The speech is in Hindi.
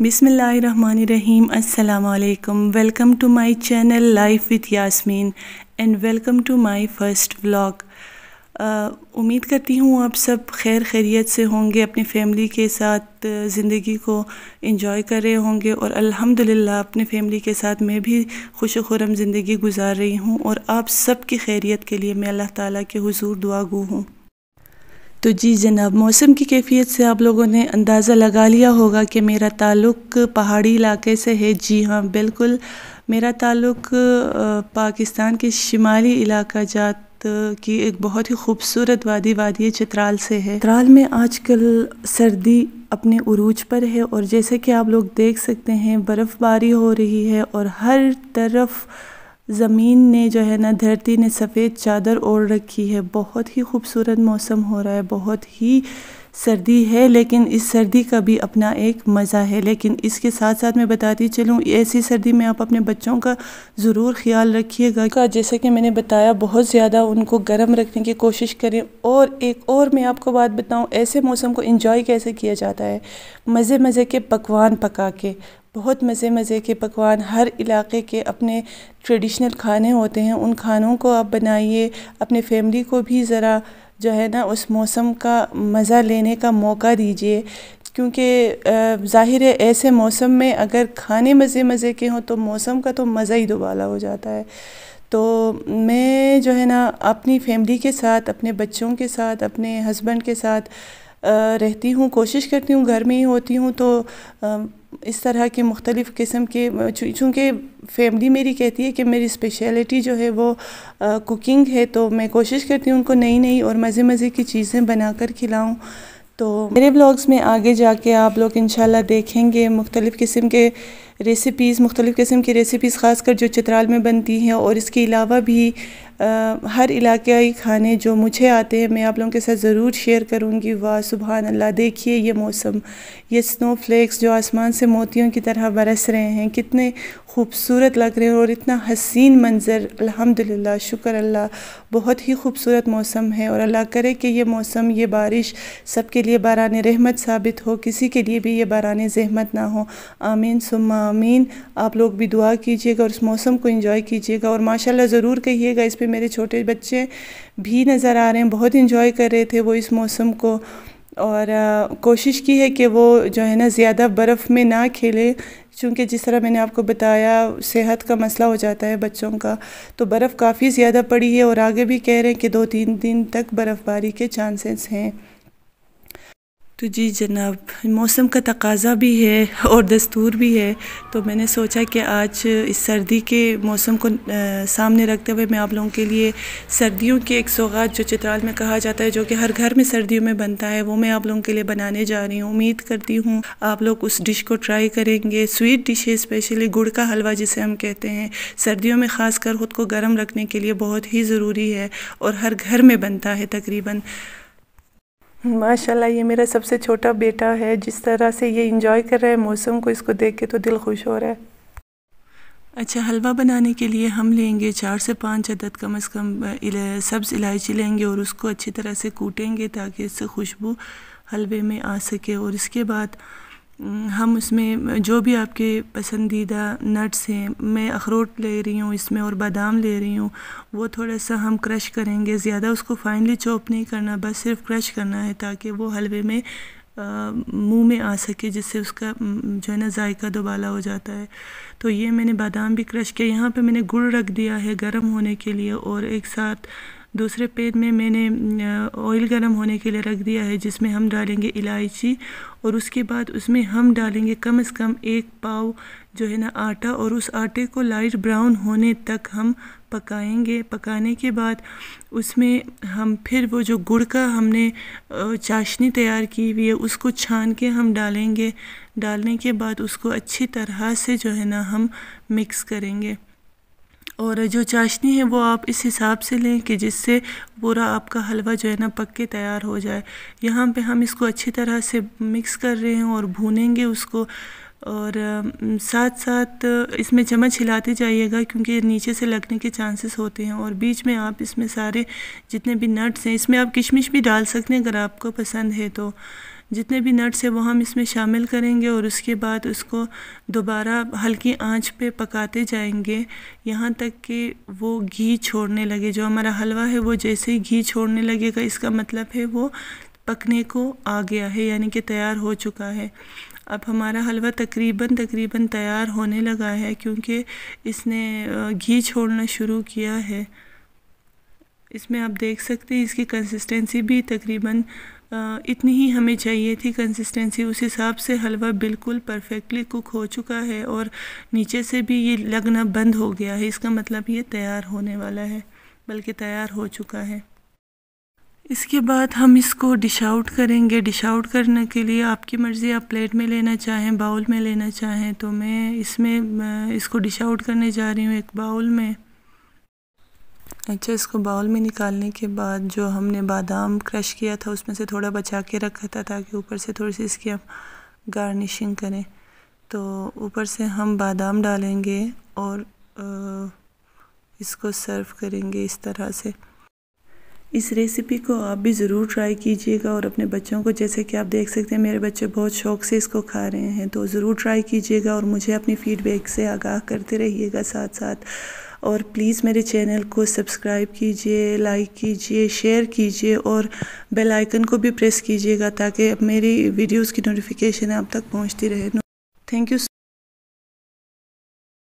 बिसमीम् अल्लाम welcome to my channel life with Yasmin and welcome to my first vlog उम्मीद करती हूँ आप सब खैर खैरियत से होंगे अपनी फैमिली के साथ ज़िंदगी को इंजॉय कर रहे होंगे और अल्हम्दुलिल्लाह अपने फैमिली के साथ मैं भी खुश खुरम ज़िंदगी गुजार रही हूँ और आप सब की खैरियत के लिए मैं अल्लाह ताला के हुजूर दुआ गु हूँ तो जी जनाब मौसम की कैफियत से आप लोगों ने अंदाज़ा लगा लिया होगा कि मेरा ताल्लुक़ पहाड़ी इलाके से है जी हाँ बिल्कुल मेरा ताल्लुक़ पाकिस्तान के शिमाली इलाका जात की एक बहुत ही खूबसूरत वादी वादी चित्राल से है चित्राल में आजकल सर्दी अपने उरूज पर है और जैसे कि आप लोग देख सकते हैं बर्फ़बारी हो रही है और हर तरफ जमीन ने जो है ना धरती ने सफ़ेद चादर ओढ़ रखी है बहुत ही खूबसूरत मौसम हो रहा है बहुत ही सर्दी है लेकिन इस सर्दी का भी अपना एक मज़ा है लेकिन इसके साथ साथ मैं बताती चलूँ ऐसी सर्दी में आप अपने बच्चों का ज़रूर ख्याल रखिएगा का जैसे कि मैंने बताया बहुत ज़्यादा उनको गर्म रखने की कोशिश करें और एक और मैं आपको बात बताऊँ ऐसे मौसम को इंजॉय कैसे किया जाता है मज़े मज़े के पकवान पका के बहुत मज़े मज़े के पकवान हर इलाके के अपने ट्रेडिशनल खाने होते हैं उन खानों को आप बनाइए अपने फैमिली को भी ज़रा जो है ना उस मौसम का मज़ा लेने का मौका दीजिए क्योंकि ज़ाहिर है ऐसे मौसम में अगर खाने मज़े मज़े के हों तो मौसम का तो मज़ा ही दुबाला हो जाता है तो मैं जो है ना अपनी फैमिली के साथ अपने बच्चों के साथ अपने हस्बैंड के साथ रहती हूँ कोशिश करती हूँ घर में ही होती हूँ तो इस तरह के मुख्तलिफ़ किस्म के चूँकि फैमिली मेरी कहती है कि मेरी स्पेशलिटी जो है वो आ, कुकिंग है तो मैं कोशिश करती हूँ उनको नई नई और मज़े मज़े की चीज़ें बना कर खिलाऊँ तो मेरे ब्लॉग्स में आगे जाके आप लोग इन देखेंगे मुख्तलिफ़ किस्म के रेसिपीज़ मुख्तलिफ़ किस्म की रेसिपीज़ ख़ास कर जो चित्राल में बनती हैं और इसके अलावा भी आ, हर इलाक़ाई खाने जो मुझे आते हैं मैं आप लोगों के साथ ज़रूर शेयर करूँगी वाह सुबह अल्लाह देखिए ये मौसम ये स्नो फ्लेक्स जो आसमान से मोतियों की तरह बरस रहे हैं कितने खूबसूरत लग रहे हैं और इतना हसीन मंज़र अल्हम्दुलिल्लाह शुक्र अल्लाह बहुत ही खूबसूरत मौसम है और अल्लाह करे कि ये मौसम ये बारिश सब के लिए बारान रहमत साबित हो किसी के लिए भी ये बारान जहमत ना हो आमीन सुमा आमीन आप लोग भी दुआ कीजिएगा और इस मौसम को इंजॉय कीजिएगा और माशाल्लाह ज़रूर कहिएगा इस पर मेरे छोटे बच्चे भी नज़र आ रहे हैं बहुत इन्जॉय कर रहे थे वो इस मौसम को और आ, कोशिश की है कि वो जो है ना ज़्यादा बर्फ़ में ना खेले चूँकि जिस तरह मैंने आपको बताया सेहत का मसला हो जाता है बच्चों का तो बर्फ़ काफ़ी ज़्यादा पड़ी है और आगे भी कह रहे हैं कि दो तीन दिन तक बर्फ़बारी के चांसेस हैं तो जी जनाब मौसम का तकाजा भी है और दस्तूर भी है तो मैंने सोचा कि आज इस सर्दी के मौसम को सामने रखते हुए मैं आप लोगों के लिए सर्दियों के एक सौगात जो चित्राल में कहा जाता है जो कि हर घर में सर्दियों में बनता है वो मैं आप लोगों के लिए बनाने जा रही हूँ उम्मीद करती हूँ आप लोग उस डिश को ट्राई करेंगे स्वीट डिश है स्पेशली गुड़ का हलवा जिसे हम कहते हैं सर्दियों में ख़ास कर ख़ुद को गर्म रखने के लिए बहुत ही ज़रूरी है और हर घर में बनता है तकरीबन माशाल्लाह ये मेरा सबसे छोटा बेटा है जिस तरह से ये इंजॉय कर रहा है मौसम को इसको देख के तो दिल खुश हो रहा है अच्छा हलवा बनाने के लिए हम लेंगे चार से पाँच अदद कम अज़ कम सब्ज़ इलायची लेंगे और उसको अच्छी तरह से कूटेंगे ताकि इससे खुशबू हलवे में आ सके और इसके बाद हम्म, हम उसमें जो भी आपके पसंदीदा नट्स हैं मैं अखरोट ले रही हूँ इसमें और बादाम ले रही हूँ वो थोड़ा सा हम क्रश करेंगे ज़्यादा उसको फाइनली चॉप नहीं करना बस सिर्फ क्रश करना है ताकि वो हलवे में मुंह में आ सके जिससे उसका जो है ना जायका दुबाला हो जाता है तो ये मैंने बादाम भी क्रश किया यहाँ पे मैंने गुड़ रख दिया है गर्म होने के लिए और एक साथ दूसरे पेन में मैंने ऑयल गर्म होने के लिए रख दिया है जिसमें हम डालेंगे इलायची और उसके बाद उसमें हम डालेंगे कम से कम एक पाव जो है ना आटा और उस आटे को लाइट ब्राउन होने तक हम पकाएंगे पकाने के बाद उसमें हम फिर वो जो गुड़ का हमने चाशनी तैयार की हुई है उसको छान के हम डालेंगे डालने के बाद उसको अच्छी तरह से जो है ना हम मिक्स करेंगे और जो चाशनी है वो आप इस हिसाब से लें कि जिससे पूरा आपका हलवा जो है ना पक के तैयार हो जाए यहाँ पे हम इसको अच्छी तरह से मिक्स कर रहे हैं और भूनेंगे उसको और साथ साथ इसमें चम्मच हिलाते जाइएगा क्योंकि नीचे से लगने के चांसेस होते हैं और बीच में आप इसमें सारे जितने भी नट्स हैं इसमें आप किशमिश भी डाल सकते हैं अगर आपको पसंद है तो जितने भी नट्स हैं वो हम इसमें शामिल करेंगे और उसके बाद उसको दोबारा हल्की आंच पे पकाते जाएंगे यहाँ तक कि वो घी छोड़ने लगे जो हमारा हलवा है वो जैसे ही घी छोड़ने लगेगा इसका मतलब है वो पकने को आ गया है यानी कि तैयार हो चुका है अब हमारा हलवा तकरीबन तकरीबन तैयार होने लगा है क्योंकि इसने घी छोड़ना शुरू किया है इसमें आप देख सकते हैं इसकी कंसिस्टेंसी भी तकरीबन इतनी ही हमें चाहिए थी कंसिस्टेंसी उस हिसाब से हलवा बिल्कुल परफेक्टली कुक हो चुका है और नीचे से भी ये लगना बंद हो गया है इसका मतलब ये तैयार होने वाला है बल्कि तैयार हो चुका है इसके बाद हम इसको डिश आउट करेंगे डिश आउट करने के लिए आपकी मर्ज़ी आप प्लेट में लेना चाहें बाउल में लेना चाहें तो मैं इसमें इसको डिश आउट करने जा रही हूँ एक बाउल में अच्छा इसको बाउल में निकालने के बाद जो हमने बादाम क्रश किया था उसमें से थोड़ा बचा के रखा था ताकि ऊपर से थोड़ी सी इसकी हम गार्निशिंग करें तो ऊपर से हम बादाम डालेंगे और इसको सर्व करेंगे इस तरह से इस रेसिपी को आप भी ज़रूर ट्राई कीजिएगा और अपने बच्चों को जैसे कि आप देख सकते हैं मेरे बच्चे बहुत शौक से इसको खा रहे हैं तो ज़रूर ट्राई कीजिएगा और मुझे अपनी फ़ीडबैक से आगाह करते रहिएगा साथ साथ और प्लीज़ मेरे चैनल को सब्सक्राइब कीजिए लाइक कीजिए शेयर कीजिए और बेल आइकन को भी प्रेस कीजिएगा ताकि मेरी वीडियोस की नोटिफिकेशन आप तक पहुंचती रहे थैंक यू